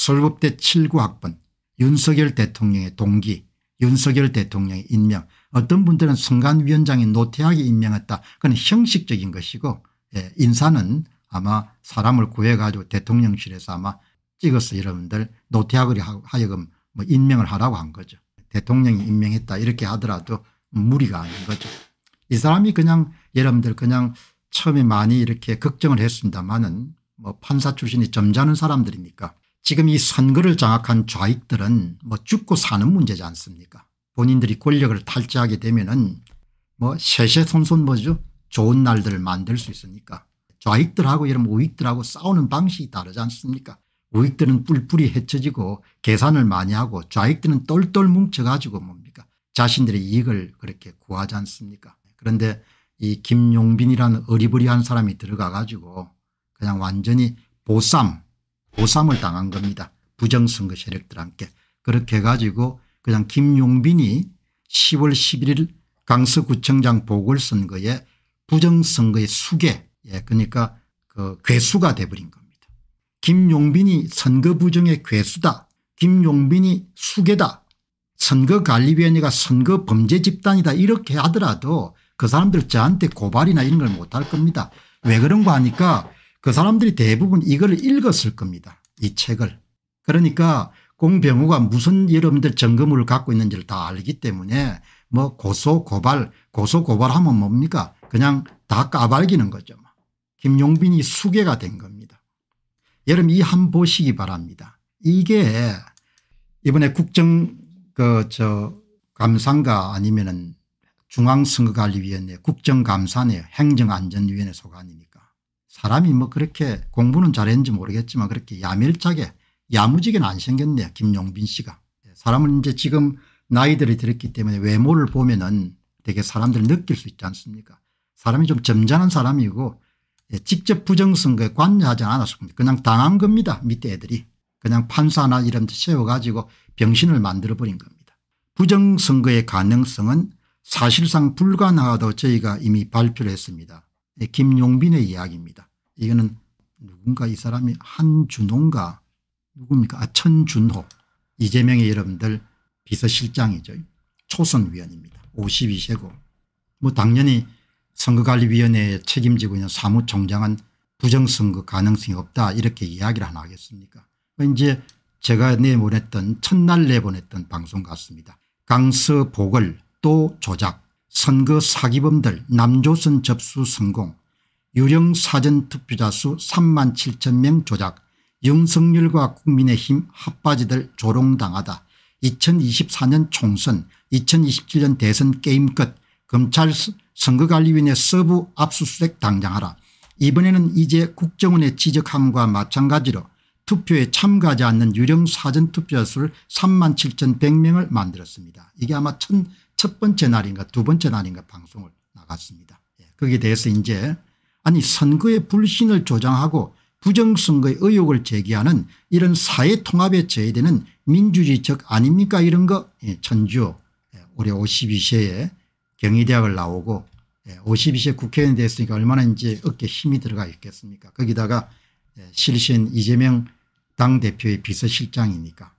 설국대 7구학번 윤석열 대통령의 동기 윤석열 대통령의 임명 어떤 분들은 선관위원장이 노태하게 임명했다 그건 형식적인 것이고 예, 인사는 아마 사람을 구해가지고 대통령실에서 아마 찍어서 여러분들 노태학을 하여금 뭐 임명을 하라고 한 거죠. 대통령이 임명했다 이렇게 하더라도 무리가 아닌 거죠. 이 사람이 그냥 여러분들 그냥 처음에 많이 이렇게 걱정을 했습니다마는뭐 판사 출신이 점잖은 사람들이니까 지금 이 선거를 장악한 좌익들은 뭐 죽고 사는 문제지 않습니까 본인들이 권력을 탈취하게 되면 은뭐 세세손손 뭐죠 좋은 날들을 만들 수 있으니까 좌익들하고 이런 우익들하고 싸우는 방식이 다르지 않습니까 우익들은 뿔뿔이 헤쳐지고 계산을 많이 하고 좌익들은 똘똘 뭉쳐가지고 뭡니까 자신들의 이익을 그렇게 구하지 않습니까 그런데 이 김용빈이라는 어리버리한 사람이 들어가 가지고 그냥 완전히 보쌈 보상을 당한 겁니다. 부정선거 세력들한테. 그렇게 해가지고 그냥 김용빈이 10월 11일 강서구청장 보궐선거에 부정선거의 수계 예, 그러니까 그 괴수가 돼버린 겁니다. 김용빈이 선거 부정의 괴수다. 김용빈이 수계다. 선거관리위원회가 선거 범죄 집단이다 이렇게 하더라도 그 사람들 저한테 고발이나 이런 걸 못 할 겁니다. 왜 그런 거 하니까 그 사람들이 대부분 이걸 읽었을 겁니다. 이 책을. 그러니까 공병호가 무슨 여러분들 점검을 갖고 있는지를 다 알기 때문에 뭐 고소 고발 고소 고발하면 뭡니까 그냥 다 까발기는 거죠. 뭐. 김용빈이 수괴가 된 겁니다. 여러분 이 한 보시기 바랍니다. 이게 이번에 국정 그 저 감상가 아니면은 중앙선거관리위원회 국정감사네요. 행정안전위원회 소관이니까. 사람이 뭐 그렇게 공부는 잘했는지 모르겠지만 그렇게 야밀차게 야무지게는 안 생겼네요. 김용빈 씨가. 사람은 이제 지금 나이들이 들었기 때문에 외모를 보면은 되게 사람들 을 느낄 수 있지 않습니까 사람이 좀 점잖은 사람이고 예, 직접 부정선거에 관여하지 않았습니다 그냥 당한 겁니다. 밑에 애들이. 그냥 판사나 이런 데 세워가지고 병신을 만들어버린 겁니다. 부정선거의 가능성은 사실상 불가능하다고 저희가 이미 발표를 했습니다. 예, 김용빈의 이야기입니다. 이거는 누군가 이 사람이 한준호인가 누굽니까? 아, 천준호. 이재명의 여러분들 비서실장이죠. 초선위원입니다. 52세고. 뭐 당연히 선거관리위원회에 책임지고 있는 사무총장은 부정선거 가능성이 없다 이렇게 이야기를 하나 하겠습니까 이제 제가 내보냈던 첫날 내보냈던 방송 같습니다. 강서 복을또 조작 선거 사기범들 남조선 접수 성공 유령 사전투표자 수 3만 7천 명 조작 윤석열과 국민의힘 핫바지들 조롱당하다 2024년 총선 2027년 대선 게임 끝 검찰 선거관리위원회 서부 압수수색 당장하라 이번에는 이제 국정원의 지적함과 마찬가지로 투표에 참가하지 않는 유령 사전투표자 수를 3만 7,100명을 천 만들었습니다. 이게 아마 첫 번째 날인가 두 번째 날인가 방송을 나갔습니다. 예, 거기에 대해서 이제 아니 선거의 불신을 조장하고 부정선거의 의혹을 제기하는 이런 사회통합에 저해되는 민주주의적 아닙니까 이런 거 예, 천주 예, 올해 52세에 경희대학을 나오고 52세 예, 국회의원이 됐으니까 얼마나 이제 어깨 힘이 들어가 있겠습니까 거기다가 실신 이재명 당대표의 비서실장이니까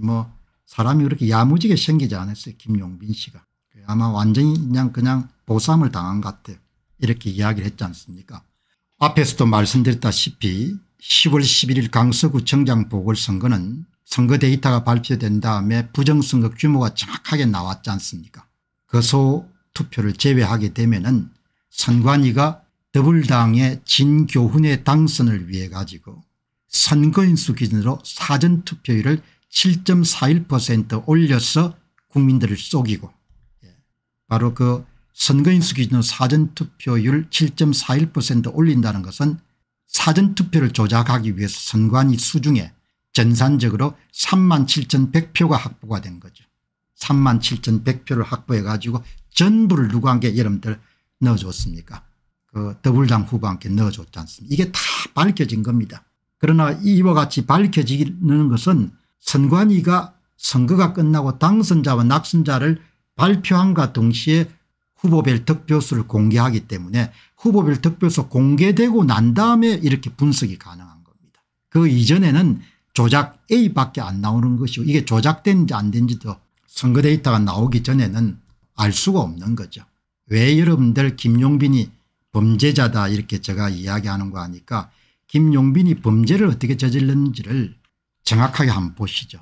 뭐 사람이 그렇게 야무지게 생기지 않았어요 김용민 씨가 아마 완전히 그냥 그냥 보쌈을 당한 것 같아요. 이렇게 이야기를 했지 않습니까 앞에서도 말씀드렸다시피 10월 11일 강서구청장 보궐선거는 선거 데이터가 발표된 다음에 부정선거 규모가 정확하게 나왔지 않습니까 거소 그 투표를 제외하게 되면 은 선관위가 더블당의 진교훈의 당선을 위해 가지고 선거인수 기준으로 사전투표율을 7.41% 올려서 국민들을 속이고 예, 바로 그 선거인수 기준으 사전투표율 7.41% 올린다는 것은 사전투표를 조작하기 위해서 선관위 수중에 전산적으로 37,100표가 확보가 된 거죠. 37,100표를 확보해 가지고 전부를 누구한테 여러분들 넣어줬습니까 그 더불당 후보한테 넣어줬지 않습니까 이게 다 밝혀진 겁니다. 그러나 이와 같이 밝혀지는 것은 선관위가 선거가 끝나고 당선자와 낙선자를 발표함과 동시에 후보별 득표수를 공개하기 때문에 후보별 득표수 공개되고 난 다음에 이렇게 분석이 가능한 겁니다. 그 이전에는 조작 A밖에 안 나오는 것이고 이게 조작된지 안 된지도 선거 데이터가 나오기 전에는 알 수가 없는 거죠. 왜 여러분들 김용빈이 범죄자다 이렇게 제가 이야기하는 거 하니까 김용빈이 범죄를 어떻게 저질렀는지를 정확하게 한번 보시죠.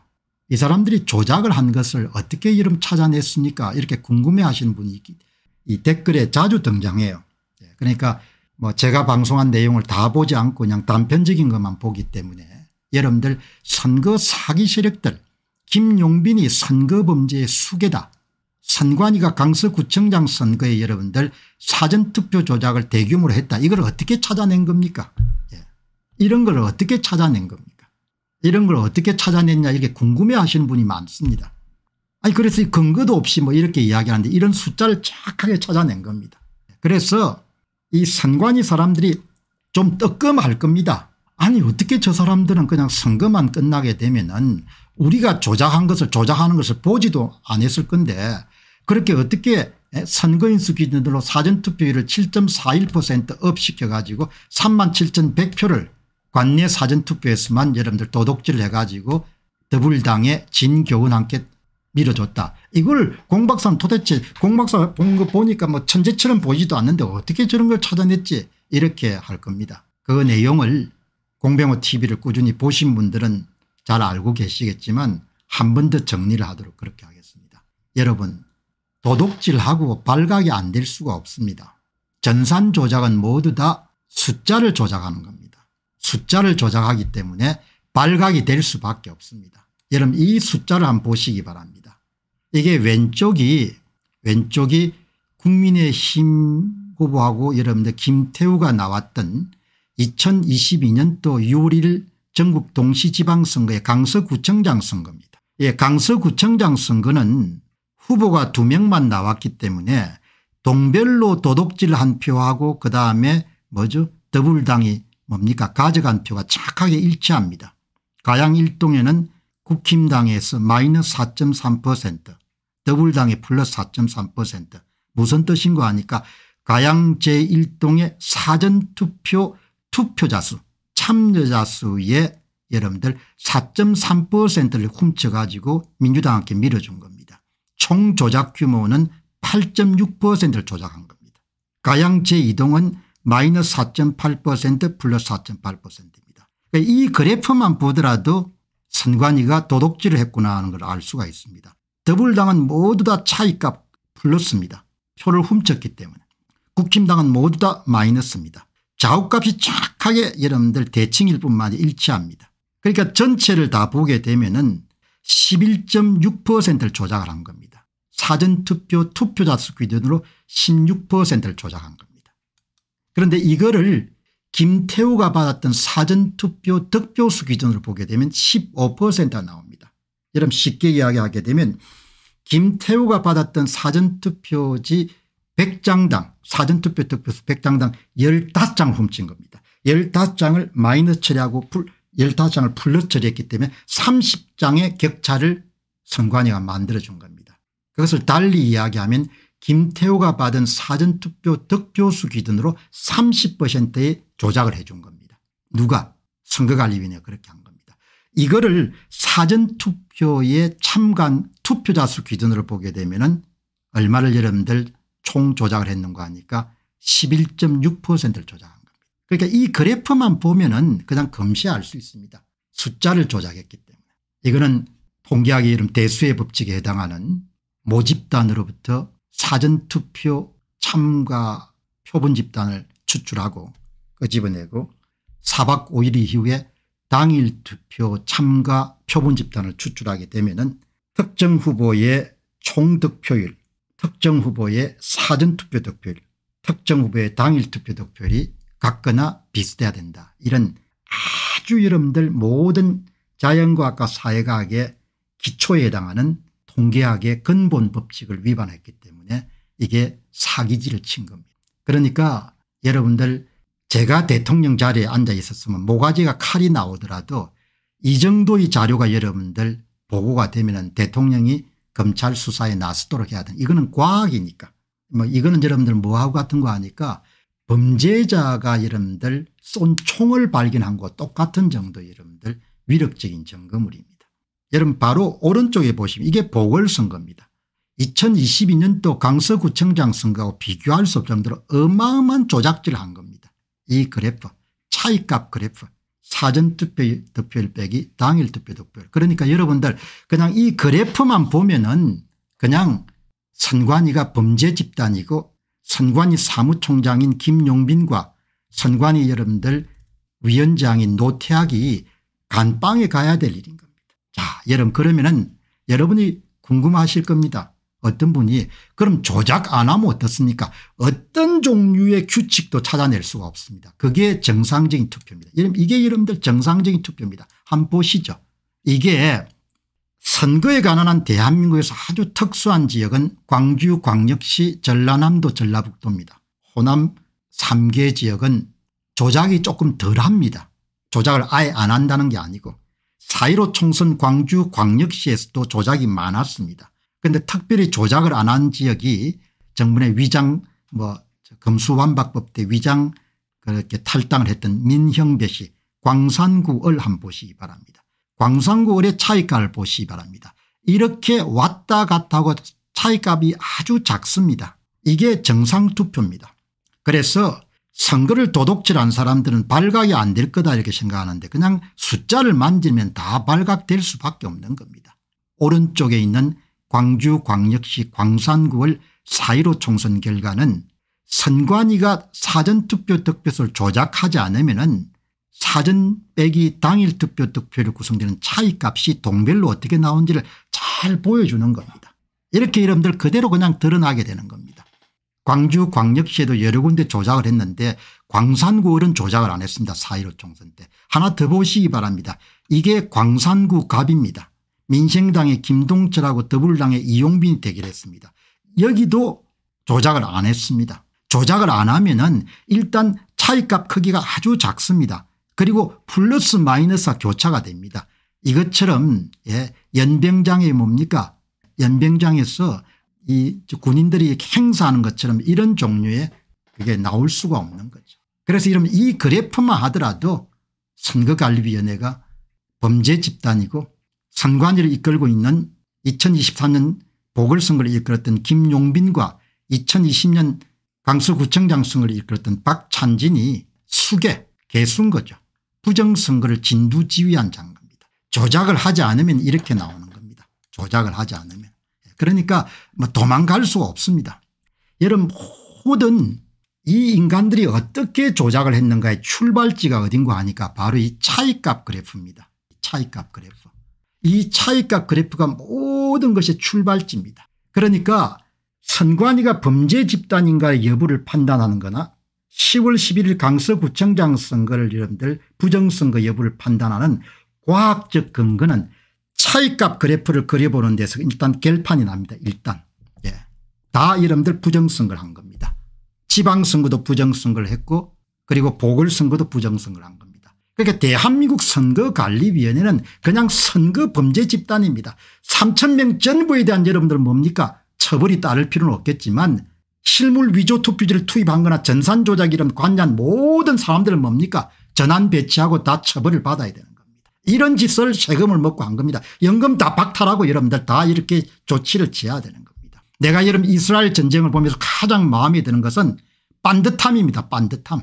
이 사람들이 조작을 한 것을 어떻게 이름 찾아냈습니까 이렇게 궁금해하시는 분이 있기 때문에 이 댓글에 자주 등장해요. 예, 그러니까 뭐 제가 방송한 내용을 다 보지 않고 그냥 단편적인 것만 보기 때문에 여러분들 선거 사기 세력들 김용빈이 선거 범죄의 수괴다. 선관위가 강서구청장 선거에 여러분들 사전투표 조작을 대규모로 했다. 이걸 어떻게 찾아낸 겁니까 예. 이런 걸 어떻게 찾아낸 겁니까 이런 걸 어떻게 찾아냈냐 이게 궁금해하시는 분이 많습니다. 아니 그래서 근거도 없이 뭐 이렇게 이야기하는데 이런 숫자를 착하게 찾아낸 겁니다. 그래서 이 선관위 사람들이 좀 뜨끔할 겁니다. 아니 어떻게 저 사람들은 그냥 선거만 끝나게 되면은 우리가 조작한 것을 조작하는 것을 보지도 안 했을 건데 그렇게 어떻게 예, 선거인수 기준으로 사전투표율을 7.41%업 시켜가지고 37,100표를 관내 사전투표에서만 여러분들 도둑질 을 해가지고 더불당의 진교훈 함께 밀어줬다. 이걸 공박사는 도대체 공박사 본 거 보니까 뭐 천재처럼 보이지도 않는데 어떻게 저런 걸 찾아냈지 이렇게 할 겁니다. 그 내용을 공병호 tv를 꾸준히 보신 분들은 잘 알고 계시겠지만 한 번 더 정리를 하도록 그렇게 하겠습니다. 여러분 도둑질하고 발각이 안 될 수가 없습니다. 전산 조작은 모두 다 숫자를 조작하는 겁니다. 숫자를 조작하기 때문에 발각이 될 수밖에 없습니다. 여러분 이 숫자를 한번 보시기 바랍니다. 이게 왼쪽이 왼쪽이 국민의힘 후보하고 여러분들 김태우가 나왔던 2022년 또 6월 1일 전국 동시지방선거의 강서구청장 선거입니다. 예, 강서구청장 선거는 후보가 두 명만 나왔기 때문에 동별로 도둑질 한 표하고 그다음에 뭐죠 더블당이 뭡니까 가져간 표가 착하게 일치합니다. 가양 1동에는 국힘당에서 마이너스 4.3% 더불당이 플러스 4.3% 무슨 뜻인가 하니까 가양 제1동의 사전투표 투표자 수 참여자 수의 여러분들 4.3%를 훔쳐가지고 민주당한테 밀어준 겁니다. 총 조작 규모는 8.6%를 조작한 겁니다. 가양 제2동은 마이너스 4.8% 플러스 4.8%입니다. 그러니까 이 그래프만 보더라도 선관위가 도둑질을 했구나 하는 걸 알 수가 있습니다. 더불당은 모두 다 차이값 불렀습니다 표를 훔쳤기 때문에. 국힘당은 모두 다 마이너스입니다. 좌우값이 정하게 여러분들 대칭일 뿐만 아니라 일치합니다. 그러니까 전체를 다 보게 되면 은 11.6%를 조작을 한 겁니다. 사전투표 투표자 수 기준으로 16%를 조작한 겁니다. 그런데 이거를 김태우가 받았던 사전투표 득표수 기준으로 보게 되면 15%가 나옵니다. 여러분 쉽게 이야기하게 되면 김태우가 받았던 사전투표지 100장당 사전투표 득표수 100장당 15장 훔친 겁니다. 15장을 마이너 처리하고 풀 15장을 플러 처리했기 때문에 30장의 격차를 선관위가 만들어준 겁니다. 그것을 달리 이야기하면 김태우가 받은 사전투표 득표수 기준으로 30%의 조작을 해준 겁니다. 누가? 선거관리위원회가 그렇게 한 겁니다. 이거를 사전투표에 참관 투표자 수 기준으로 보게 되면 은 얼마를 여러분들 총 조작을 했는가 하니까 11.6%를 조작한 겁니다. 그러니까 이 그래프만 보면 은 그냥 금세 알수 있습니다. 숫자를 조작했기 때문에. 이거는 통계학의 이름 대수의 법칙에 해당하는 모집단으로부터 사전투표 참가 표본 집단을 추출하고 끄집어내고 4박 5일 이후에 당일 투표 참가 표본 집단을 추출하게 되면 특정 후보의 총득표율 특정 후보의 사전투표 득표율 특정 후보의 당일 투표 득표율이 같거나 비슷해야 된다. 이런 아주 여러분들 모든 자연과학과 사회과학의 기초에 해당하는 통계학의 근본 법칙을 위반했기 때문에 이게 사기질을 친 겁니다. 그러니까 여러분들 제가 대통령 자리에 앉아 있었으면 모가지가 칼이 나오더라도 이 정도의 자료가 여러분들 보고가 되면 대통령이 검찰 수사에 나서도록 해야 된다. 이거는 과학이니까. 뭐 이거는 여러분들 뭐하고 같은 거 하니까 범죄자가 여러분들 쏜 총을 발견한 것 똑같은 정도 여러분들 위력적인 점검물입니다. 여러분 바로 오른쪽에 보시면 이게 보궐선거입니다. 2022년도 강서구청장 선거하고 비교할 수 없을 정도로 어마어마한 조작질을 한 겁니다. 이 그래프 차이값 그래프 사전투표 득표율 빼기 당일 투표 득표율 그러니까 여러분들 그냥 이 그래프만 보면은 그냥 선관위가 범죄 집단이고 선관위 사무총장인 김용빈과 선관위 여러분들 위원장인 노태학이 간방에 가야 될 일인 겁니다. 자 여러분 그러면은 여러분이 궁금하실 겁니다. 어떤 분이 그럼 조작 안 하면 어떻습니까 어떤 종류의 규칙도 찾아낼 수가 없습니다. 그게 정상적인 투표입니다. 이게 여러분들 정상적인 투표입니다. 한번 보시죠. 이게 선거에 관한 대한민국에서 아주 특수한 지역은 광주 광역시 전라남도 전라북도입니다. 호남 3개 지역은 조작이 조금 덜합니다. 조작을 아예 안 한다는 게 아니고 4.15 총선 광주 광역시에서도 조작이 많았습니다. 그런데 특별히 조작을 안 한 지역이 정부의 위장 뭐 검수완박법 때 위장 그렇게 탈당을 했던 민형배 씨 광산구을 한번 보시기 바랍니다. 광산구을의 차이값을 보시기 바랍니다. 이렇게 왔다 갔다 하고 차이값이 아주 작습니다. 이게 정상투표입니다. 그래서 선거를 도둑질한 사람들은 발각이 안 될 거다 이렇게 생각하는데 그냥 숫자를 만지면 다 발각될 수밖에 없는 겁니다. 오른쪽에 있는 광주광역시 광산구월 4.15 총선 결과는 선관위가 사전투표 득표수를 조작하지 않으면 은 사전 빼기 당일 투표 득표로 구성되는 차이값이 동별로 어떻게 나온지를 잘 보여주는 겁니다. 이렇게 여러분들 그대로 그냥 드러나게 되는 겁니다. 광주 광역시에도 여러 군데 조작을 했는데 광산구을은 조작을 안 했습니다. 4.15 총선 때. 하나 더 보시기 바랍니다. 이게 광산구 갑입니다. 민생당의 김동철하고 더불당의 이용빈이 대결했습니다. 여기도 조작을 안 했습니다. 조작을 안 하면 은 일단 차이값 크기가 아주 작습니다. 그리고 플러스 마이너스가 교차가 됩니다. 이것처럼 예, 연병장이 뭡니까 연병장에서 이 군인들이 행사하는 것처럼 이런 종류의 그게 나올 수가 없는 거죠. 그래서 이러면 이 그래프만 하더라도 선거관리위원회가 범죄 집단이고 선관위를 이끌고 있는 2024년 보궐선거를 이끌었던 김용빈과 2020년 강서구청장 선거를 이끌었던 박찬진이 수계 개수인 거죠. 부정선거를 진두지휘한 장관입니다. 조작을 하지 않으면 이렇게 나오는 겁니다. 조작을 하지 않으면. 예, 그러니까 뭐 도망갈 수가 없습니다. 여러분 모든 이 인간들이 어떻게 조작을 했는가의 출발지가 어딘가 하니까 바로 이 차이값 그래프입니다. 차이값 그래프. 이 차이값 그래프가 모든 것의 출발지입니다. 그러니까 선관위가 범죄 집단인가 여부를 판단하는 거나 10월 11일 강서구청장 선거를 여러분들 부정선거 여부를 판단하는 과학적 근거는 차이값 그래프를 그려보는 데서 일단 결판이 납니다. 일단 예. 다 여러분들 부정선거를 한 겁니다. 지방선거도 부정선거를 했고 그리고 보궐선거도 부정선거를 한 겁니다. 그러니까 대한민국 선거관리위원회는 그냥 선거 범죄 집단입니다. 3천명 전부에 대한 여러분들 뭡니까 처벌이 따를 필요는 없겠지만 실물 위조 투표지를 투입한 거나 전산 조작 이런 관여한 모든 사람들은 뭡니까 전환 배치하고 다 처벌을 받아야 되는 겁니다. 이런 짓을 세금을 먹고 한 겁니다. 연금 다 박탈하고 여러분들 다 이렇게 조치를 취해야 되는 겁니다. 내가 여러분 이스라엘 전쟁을 보면서 가장 마음에 드는 것은 반듯함입니다. 반듯함.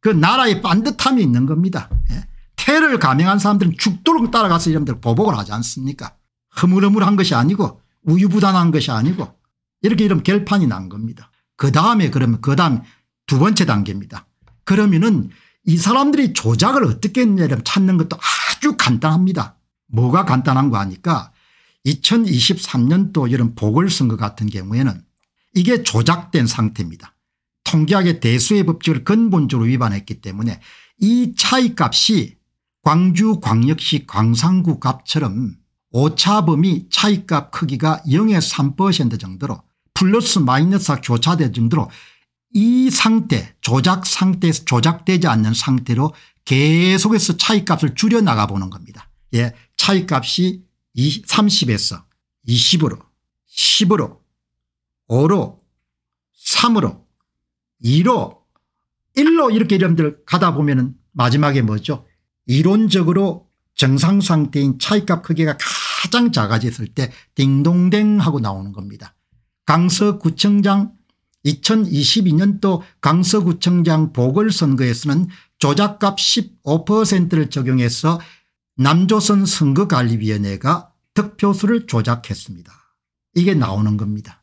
그 나라의 반듯함이 있는 겁니다. 예. 테를 감행한 사람들은 죽도록 따라가서 이놈들 보복을 하지 않습니까 흐물흐물한 것이 아니고 우유부단한 것이 아니고 이렇게 이런 결판이 난 겁니다. 그 다음에 그러면 그 다음 두 번째 단계입니다. 그러면은 이 사람들이 조작을 어떻게 했냐를 찾는 것도 아주 간단합니다. 뭐가 간단한 거 아니까 2023년도 이런 보궐선거 같은 경우에는 이게 조작된 상태입니다. 통계학의 대수의 법칙을 근본적으로 위반했기 때문에 이 차이값이 광주광역시 광산구 값처럼 오차범위 차이값 크기가 0에3% 정도로 플러스 마이너스가 교차될 정도로 이 상태 조작 상태에서 조작되지 않는 상태로 계속해서 차이값을 줄여나가 보는 겁니다. 예, 차이값이 30에서 20으로 10으로 5로 3으로 2로 1로 이렇게 여러분들 가다 보면은 마지막에 뭐죠 이론적으로 정상 상태인 차이값 크기가 가장 작아졌을 때 딩동댕 하고 나오는 겁니다. 강서구청장 2022년도 강서구청장 보궐선거에서는 조작값 15%를 적용해서 남조선 선거관리위원회가 득표수를 조작했습니다. 이게 나오는 겁니다.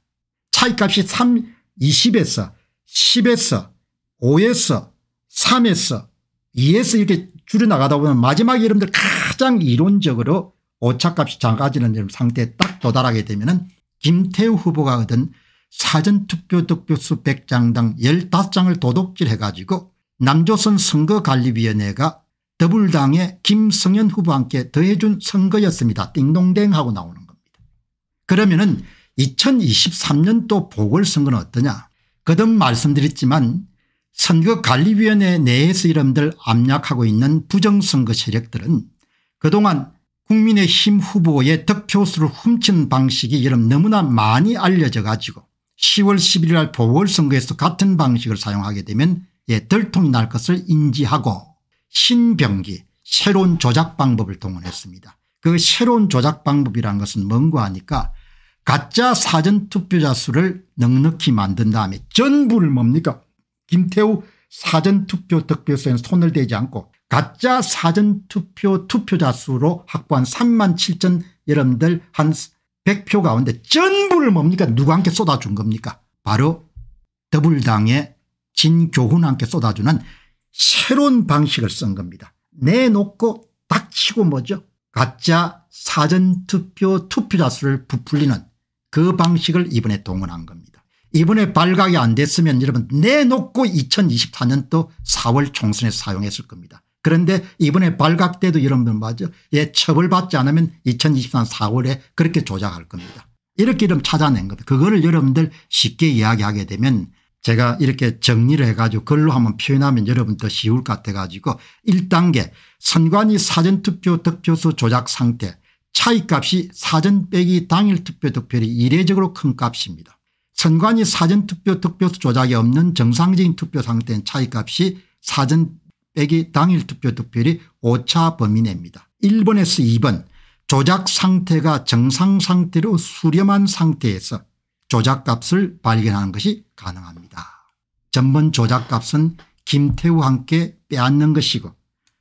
차이값이 3, 20에서 10에서 5에서 3에서 2에서 이렇게 줄여나가다 보면 마지막 이름들 가장 이론적으로 오차값이 작아지는 상태에 딱 도달하게 되면 김태우 후보가 얻은 사전투표 득표수 100장당 15장을 도둑질해 가지고 남조선 선거관리위원회가 더불당의 김성현 후보와 함께 더해준 선거였습니다. 띵동댕 하고 나오는 겁니다. 그러면 은 2023년도 보궐선거는 어떠냐 거듭 말씀드렸지만 선거관리위원회 내에서 이름들 압력하고 있는 부정선거 세력들은 그동안 국민의힘 후보의 득표수를 훔친 방식이 이름 너무나 많이 알려져 가지고 10월 11일 날 보궐선거에서 같은 방식을 사용하게 되면 예, 덜통이 날 것을 인지하고 신병기 새로운 조작 방법을 동원했습니다. 그 새로운 조작 방법이란 것은 뭔가 하니까 가짜 사전투표자 수를 넉넉히 만든 다음에 전부를 뭡니까 김태우 사전투표 득표수에는 손을 대지 않고 가짜 사전투표 투표자 수로 확보한 3만 7천 여러분들 한 100표 가운데 전부를 뭡니까 누구한테 쏟아준 겁니까 바로 더불당의 진교훈한테 쏟아주는 새로운 방식을 쓴 겁니다. 내놓고 닥치고 뭐죠 가짜 사전투표 투표자 수를 부풀리는 그 방식을 이번에 동원한 겁니다. 이번에 발각이 안 됐으면 여러분 내놓고 2024년도 4월 총선에 사용했을 겁니다. 그런데 이번에 발각 때도 여러분들 맞죠. 예, 처벌받지 않으면 2023 4월에 그렇게 조작할 겁니다. 이렇게 이름 찾아낸 겁니다. 그거를 여러분들 쉽게 이야기하게 되면 제가 이렇게 정리를 해가지고 글로 한번 표현하면 여러분 더 쉬울 것 같아가지고 1단계 선관위 사전투표 득표수 조작 상태 차이값이 사전 빼기 당일 투표 득표율이 이례적으로 큰 값입니다. 선관위 사전 투표 득표 조작이 없는 정상적인 투표 상태인 차이값이 사전 빼기 당일 투표 득표율이 5차 범위 내입니다. 1번에서 2번 조작 상태가 정상 상태로 수렴한 상태에서 조작값을 발견하는 것이 가능합니다. 전번 조작값은 김태우와 함께 빼앗는 것이고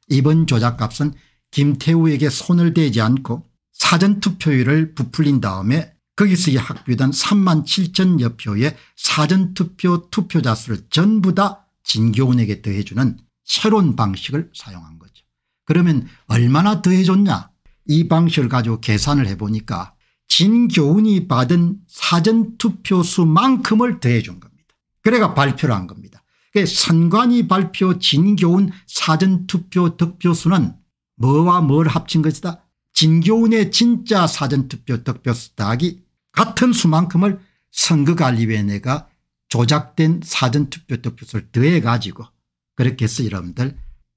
이번 조작값은 김태우에게 손을 대지 않고 사전투표율을 부풀린 다음에 거기서 학교단 3만 7천여 표의 사전투표 투표자 수를 전부 다 진교원에게 더해주는 새로운 방식을 사용한 거죠. 그러면 얼마나 더해줬냐 이 방식을 가지고 계산을 해보니까 진교훈이 받은 사전투표 수만큼을 더해준 겁니다. 그래가 발표를 한 겁니다. 선관위 발표 진교훈 사전투표 득표수는 뭐와 뭘 합친 것이다 진교훈의 진짜 사전투표 득표수탁기 같은 수만큼을 선거관리위원회가 조작된 사전투표 득표수를 더해 가지고 그렇게 해서 여러분들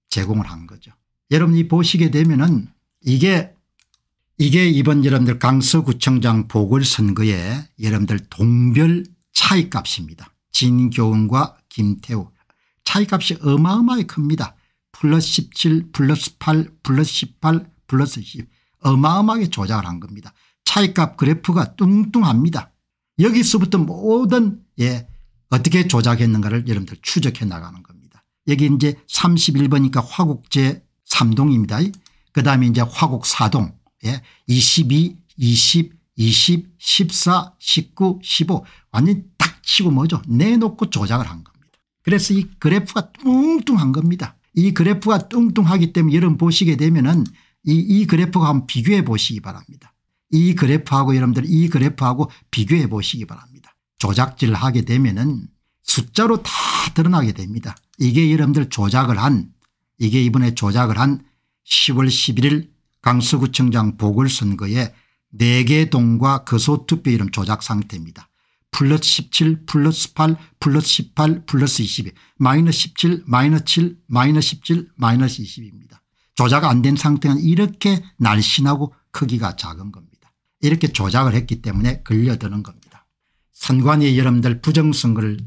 제공을 한 거죠. 여러분이 보시게 되면 은 이게 이게 이번 여러분들 강서구청장 보궐선거에 여러분들 동별 차이값입니다. 진교훈과 김태우 차이값이 어마어마하게 큽니다. 플러스 17 플러스 8 플러스 18 플러스 10 어마어마하게 조작한 을 겁니다. 차익값 그래프가 뚱뚱합니다. 여기서부터 모든 예 어떻게 조작했는가를 여러분들 추적해 나가는 겁니다. 여기 이제 31번이니까 화곡제 3동입니다. 그 다음에 이제 화곡 4동 예 22, 20, 20, 14, 19, 15 완전히 딱 치고 뭐죠 내놓고 조작을 한 겁니다. 그래서 이 그래프가 뚱뚱한 겁니다. 이 그래프가 뚱뚱하기 때문에 여러분 보시게 되면은 이, 이 그래프하고 한번 비교해 보시기 바랍니다. 이 그래프하고 여러분들 이 그래프하고 비교해 보시기 바랍니다. 조작질 을 하게 되면은 숫자로 다 드러나게 됩니다. 이게 여러분들 조작을 한 이게 이번에 조작을 한 10월 11일 강서구청장 보궐선거에 4개 동과 거소투표 이름 조작 상태입니다. 플러스 17 플러스 8 플러스 18 플러스 22 마이너스 17 마이너스 7 마이너스 17 마이너스 20입니다. 조작 안 된 상태는 이렇게 날씬하고 크기가 작은 겁니다. 이렇게 조작을 했기 때문에 걸려드는 겁니다. 선관위 여러분들 부정선거를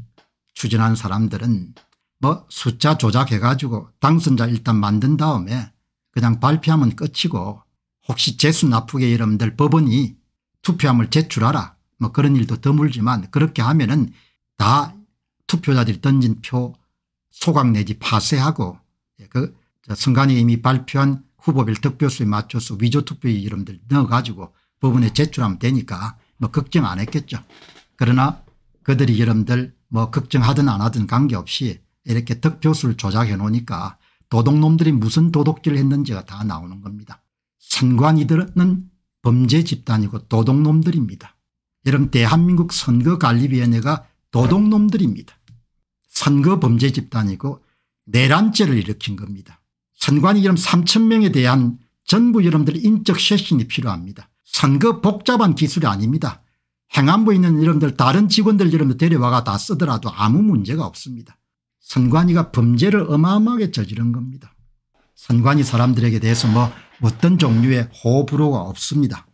추진한 사람들은 뭐 숫자 조작해 가지고 당선자 일단 만든 다음에 그냥 발표하면 끝이고 혹시 재수 나쁘게 여러분들 법원이 투표함을 제출하라 뭐 그런 일도 드물지만 그렇게 하면은 다 투표자들이 던진 표 소각 내지 파쇄하고 그 선관위 이미 발표한 후보별 득표수에 맞춰서 위조투표의 이름들 넣어가지고 법원에 제출하면 되니까 뭐 걱정 안 했겠죠. 그러나 그들이 여러분들 뭐 걱정하든 안 하든 관계없이 이렇게 득표수를 조작해 놓으니까 도둑놈들이 무슨 도둑질을 했는지가 다 나오는 겁니다. 선관위들은 범죄 집단이고 도둑놈들입니다. 여러분 대한민국 선거관리위원회가 도둑놈들입니다. 선거 범죄 집단이고 내란죄를 일으킨 겁니다. 선관위 여름 3천 명에 대한 전부 여러분들 의 인적 쇄신이 필요합니다. 선거 복잡한 기술이 아닙니다. 행안부에 있는 여러분들 다른 직원들 여러분들 데려와가 다 쓰더라도 아무 문제가 없습니다. 선관위가 범죄를 어마어마하게 저지른 겁니다. 선관위 사람들에게 대해서 뭐 어떤 종류의 호불호가 없습니다.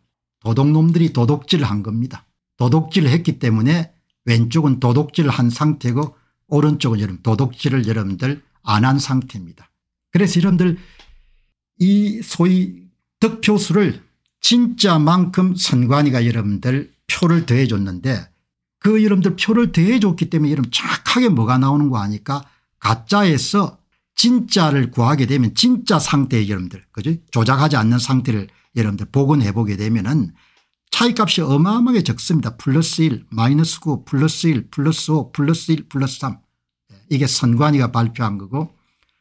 도둑놈들이 도둑질을 한 겁니다. 도둑질을 했기 때문에 왼쪽은 도둑질을 한 상태고 오른쪽은 여러분 도둑질을 여러분들 안 한 상태입니다. 그래서 여러분들이 소위 득표수를 진짜만큼 선관위가 여러분들 표를 더해 줬는데 그 여러분들 표를 더해 줬기 때문에 여러분 정확하게 뭐가 나오는 거 아니까 가짜에서 진짜를 구하게 되면 진짜 상태의 여러분들 그죠 조작하지 않는 상태를 여러분들 복원해 보게 되면은 차이값이 어마어마하게 적습니다. 플러스 1 마이너스 9 플러스 1 플러스 5 플러스 1 플러스 3 예, 이게 선관위가 발표한 거고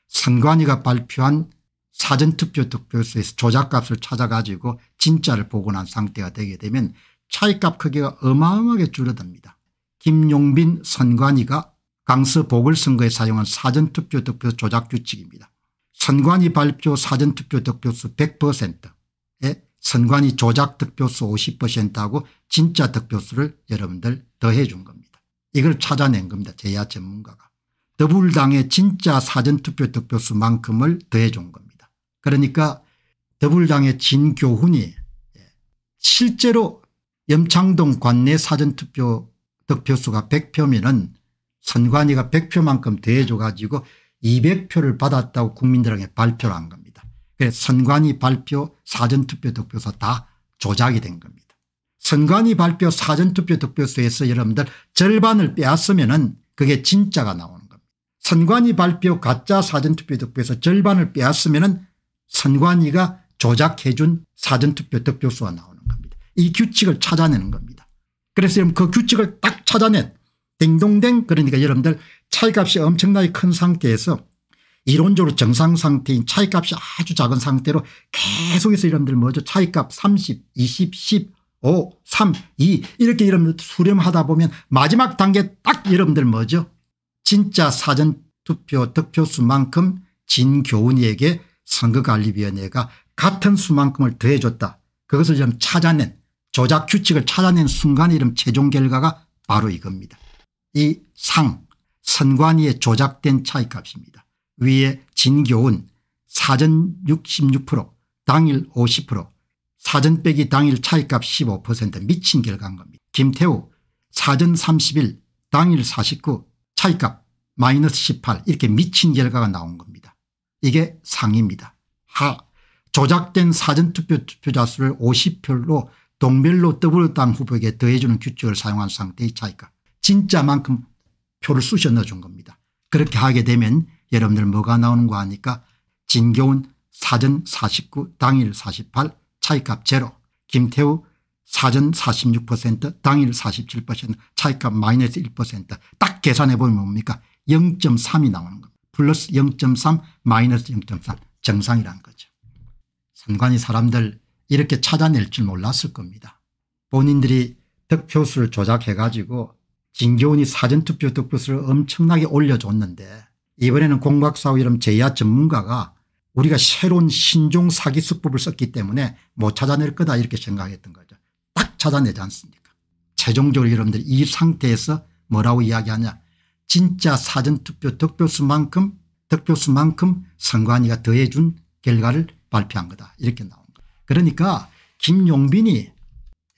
선관위가 발표한 사전투표 특별소에서 조작값을 찾아가지고 진짜를 복원한 상태가 되게 되면 차이값 크기가 어마어마하게 줄어듭니다. 김용빈 선관위가 강서 보궐선거에 사용한 사전투표 특표 조작 규칙입니다. 선관위 발표 사전투표 특표수 100%에 선관위 조작 특표수 50%하고 진짜 특표수를 여러분들 더해 준 겁니다. 이걸 찾아낸 겁니다. 제야 전문가가. 더불당의 진짜 사전투표 득표수만큼을 더해 준 겁니다. 그러니까 더불당의 진교훈이 실제로 염창동 관내 사전투표 득표수가 100표면은 선관위가 100표만큼 더해줘 가지고 200표를 받았다고 국민들에게 발표를 한 겁니다. 그래서 선관위 발표 사전투표 득표수 다 조작이 된 겁니다. 선관위 발표 사전투표 득표수에서 여러분들 절반을 빼앗으면 은 그게 진짜가 나옵니다. 선관위 발표 가짜 사전투표 득표에서 절반을 빼앗으면 선관위가 조작해 준 사전투표 득표수가 나오는 겁니다. 이 규칙을 찾아내는 겁니다. 그래서 여러분 그 규칙을 딱 찾아낸 땡동댕 그러니까 여러분들 차이값이 엄청나게 큰 상태에서 이론적으로 정상 상태인 차이값이 아주 작은 상태로 계속해서 여러분들 뭐죠 차이값 30 20 10 5 3 2 이렇게 여러분들 수렴하다 보면 마지막 단계 딱 여러분들 뭐죠 진짜 사전투표 득표수만큼 진 교훈이에게 선거관리위원회가 같은 수만큼을 더해줬다. 그것을 좀 찾아낸 조작 규칙을 찾아낸 순간 이름 최종 결과가 바로 이겁니다. 이 상 선관위에 조작된 차이값입니다. 위에 진교훈 사전 66% 당일 50% 사전 빼기 당일 차이값 15% 미친 결과인 겁니다. 김태우 사전 31 당일 49 차이값 마이너스 18 이렇게 미친 결과가 나온 겁니다. 이게 상입니다. 하 조작된 사전투표 투표자 수를 50표로 동별로 더블당 후보에게 더해주는 규칙을 사용한 상태의 차이값 진짜만큼 표를 쑤셔 넣어준 겁니다. 그렇게 하게 되면 여러분들 뭐가 나오는 거 아니까 진교훈 사전 49 당일 48 차이값 제로 김태우 사전 46% 당일 47%차이값 마이너스 1%딱 계산해 보면 뭡니까 0.3이 나오는 겁니다. 플러스 0.3 마이너스 0.3 정상이라는 거죠. 상관이 사람들 이렇게 찾아낼 줄 몰랐을 겁니다. 본인들이 득표수를 조작해 가지고 진교훈이 사전투표 득표수를 엄청나게 올려줬는데 이번에는 공각사이름 제야 전문가가 우리가 새로운 신종 사기 수법을 썼기 때문에 못 찾아낼 거다 이렇게 생각했던 거죠. 찾아내지 않습니까 최종적으로 여러분들이 상태에서 뭐라고 이야기하냐 진짜 사전투표 득표수만큼 득표수만큼 선관위가 더해준 결과를 발표한 거다 이렇게 나온 거 그러니까 김용빈이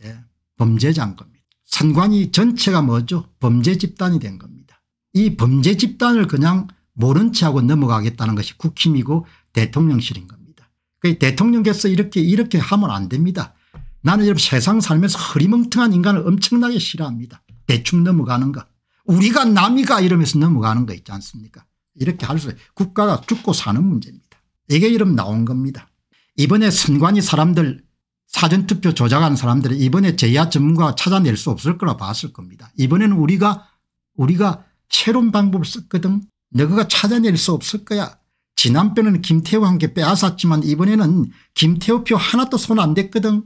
예, 범죄자인 겁니다. 선관위 전체가 뭐죠 범죄 집단이 된 겁니다. 이 범죄 집단을 그냥 모른 체하고 넘어가겠다는 것이 국힘이고 대통령실인 겁니다. 대통령께서 이렇게 이렇게 하면 안 됩니다. 나는 여러분 세상 살면서 허리멍텅한 인간을 엄청나게 싫어합니다. 대충 넘어가는 거. 우리가 남이가 이러면서 넘어가는 거 있지 않습니까 이렇게 할 수 있어요. 국가가 죽고 사는 문제입니다. 이게 이름 나온 겁니다. 이번에 선관위 사람들 사전투표 조작한 사람들이 이번에 제야 전문가가 찾아낼 수 없을 거라 봤을 겁니다. 이번에는 우리가 우리가 새로운 방법을 썼거든 너가 찾아낼 수 없을 거야. 지난번에는 김태호한테 빼앗았지만 이번에는 김태호 표 하나도 손 안 댔거든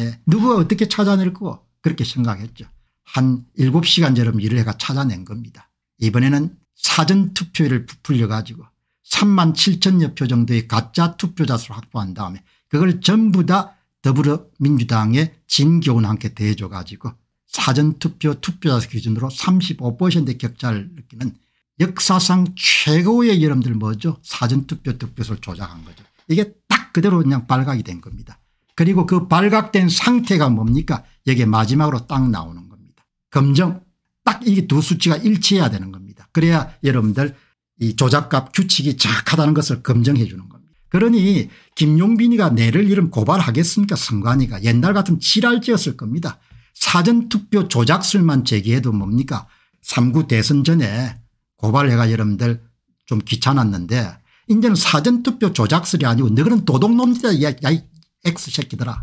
예. 누구가 어떻게 찾아낼고 그렇게 생각했죠. 한 7시간처럼 일을 해가 찾아낸 겁니다. 이번에는 사전투표를 부풀려 가지고 3만 7천여 표 정도의 가짜 투표자 수를 확보한 다음에 그걸 전부 다 더불어민주당의 진교훈한테 대해줘 가지고 사전투표 투표자 수 기준으로 35%의 격차를 느끼는 역사상 최고의 여러분들 뭐죠 사전투표 득표수를 조작한 거죠. 이게 딱 그대로 그냥 발각이 된 겁니다. 그리고 그 발각된 상태가 뭡니까 여기 마지막으로 딱 나오는 겁니다. 검정 딱이두 수치가 일치해야 되는 겁니다. 그래야 여러분들 이 조작값 규칙이 정확하다는 것을 검증해 주는 겁니다. 그러니 김용빈이가 내를 이름 고발하겠습니까 선관위가 옛날 같으면 지랄지였을 겁니다. 사전투표 조작술만 제기해도 뭡니까 3구 대선 전에 고발해가 여러분들 좀 귀찮았는데 이제는 사전투표 조작술이 아니고 너희는 도둑놈이다 야, 야, X새끼들아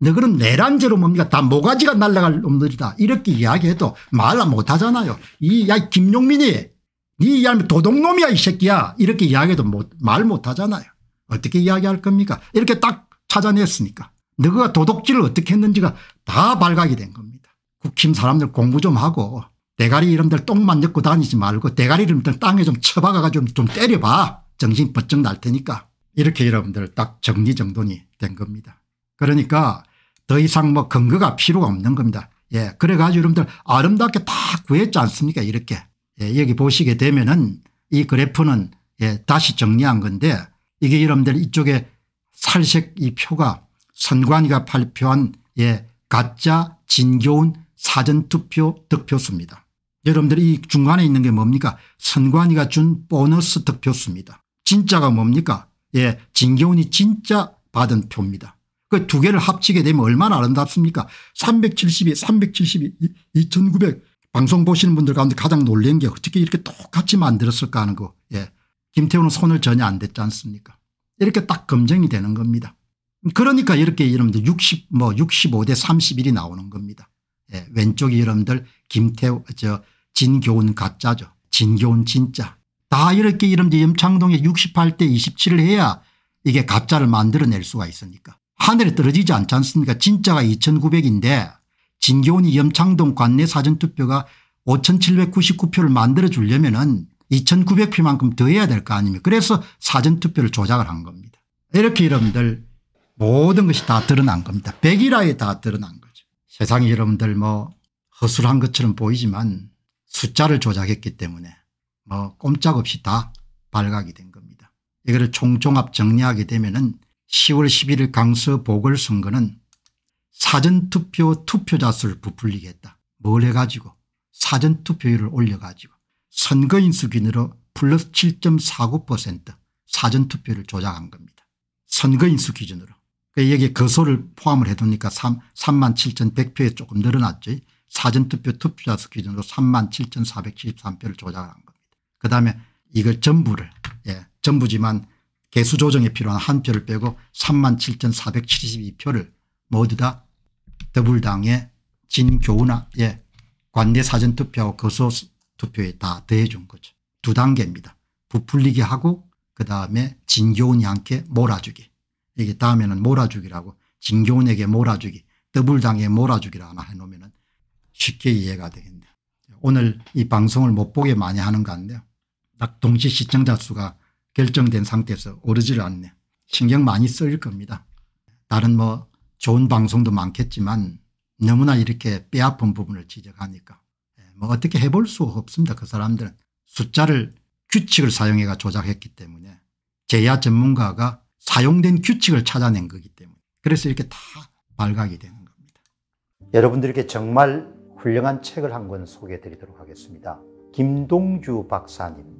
너그는 내란죄로 뭡니까 다 모가지가 날라갈 놈들이다 이렇게 이야기해도 말라 못하잖아요. 이 야 김용민이 니이 네 도둑놈이야 이 새끼야 이렇게 이야기해도 못, 말 못하잖아요. 어떻게 이야기할 겁니까 이렇게 딱 찾아냈으니까 너가 도둑질을 어떻게 했는지가 다 발각이 된 겁니다. 국힘 사람들 공부 좀 하고 대가리 이름들 똥만 넣고 다니지 말고 대가리 이름들 땅에 좀 쳐박아가지고 좀 때려봐. 정신 번쩍 날 테니까. 이렇게 여러분들 딱 정리정돈이 된 겁니다. 그러니까 더 이상 뭐 근거가 필요가 없는 겁니다. 예. 그래가지고 여러분들 아름답게 다 구했지 않습니까 이렇게. 예. 여기 보시게 되면은 이 그래프는 예. 다시 정리한 건데 이게 여러분들 이쪽에 살색 이 표가 선관위가 발표한 예. 가짜 진교훈 사전투표 득표수입니다. 여러분들 이 중간에 있는 게 뭡니까 선관위가 준 보너스 득표수입니다. 진짜가 뭡니까 예, 진경훈이 진짜 받은 표입니다. 그 두 개를 합치게 되면 얼마나 아름답습니까? 372, 372, 2900 방송 보시는 분들 가운데 가장 놀란 게 어떻게 이렇게 똑같이 만들었을까 하는 거. 예. 김태우는 손을 전혀 안 댔지 않습니까? 이렇게 딱 검증이 되는 겁니다. 그러니까 이렇게 여러분들 60, 뭐 65 대 31이 나오는 겁니다. 예. 왼쪽이 여러분들 김태우, 저, 진교훈 가짜죠. 진교훈 진짜. 다 이렇게 이름제 염창동에 68대 27을 해야 이게 가짜를 만들어낼 수가 있으니까. 하늘에 떨어지지 않지 않습니까 진짜가 2900인데 진교훈이 염창동 관내 사전투표가 5799표를 만들어주려면 은 2900표만큼 더 해야 될 거 아닙니까 그래서 사전투표를 조작을 한 겁니다. 이렇게 여러분들 모든 것이 다 드러난 겁니다. 백일화에 다 드러난 거죠. 세상에 여러분들 뭐 허술한 것처럼 보이지만 숫자를 조작했기 때문에 뭐 꼼짝없이 다 발각이 된 겁니다. 이거를 총종합 정리하게 되면 은 10월 11일 강서 보궐선거는 사전투표 투표자 수를 부풀리겠다. 뭘 해가지고 사전투표율을 올려가지고 선거인수 기준으로 플러스 7.49% 사전투표를 조작한 겁니다. 선거인수 기준으로. 여기에 그러니까 거소를 포함을 해두니까 3, 만 7,100표에 조금 늘어났죠. 사전투표 투표자 수 기준으로 3만 7,473표를 조작한 겁니다. 그다음에 이걸 전부를 예, 전부지만 개수 조정에 필요한 한 표를 빼고 3만 7,472표를 모두 다 더불당의 진교훈아 예, 관내 사전투표하 거소 투표에 다 더해 준 거죠. 두 단계입니다. 부풀리게 하고 그다음에 진교훈이 함께 몰아주기 이게 다음에는 몰아주기라고 진교훈에게 몰아주기 더불당에 몰아주기를 하나 해놓으면 쉽게 이해가 되겠네요. 오늘 이 방송을 못 보게 많이 하는 것 같네요. 동시 시청자 수가 결정된 상태에서 오르지를 않네. 신경 많이 쓰일 겁니다. 다른 뭐 좋은 방송도 많겠지만 너무나 이렇게 뼈아픈 부분을 지적하니까 예, 뭐 어떻게 해볼 수 없습니다. 그 사람들은 숫자를 규칙을 사용해가 조작했기 때문에 제야 전문가가 사용된 규칙을 찾아낸 거기 때문에 그래서 이렇게 다 발각이 되는 겁니다. 여러분들께 정말 훌륭한 책을 한 권 소개해 드리도록 하겠습니다. 김동주 박사님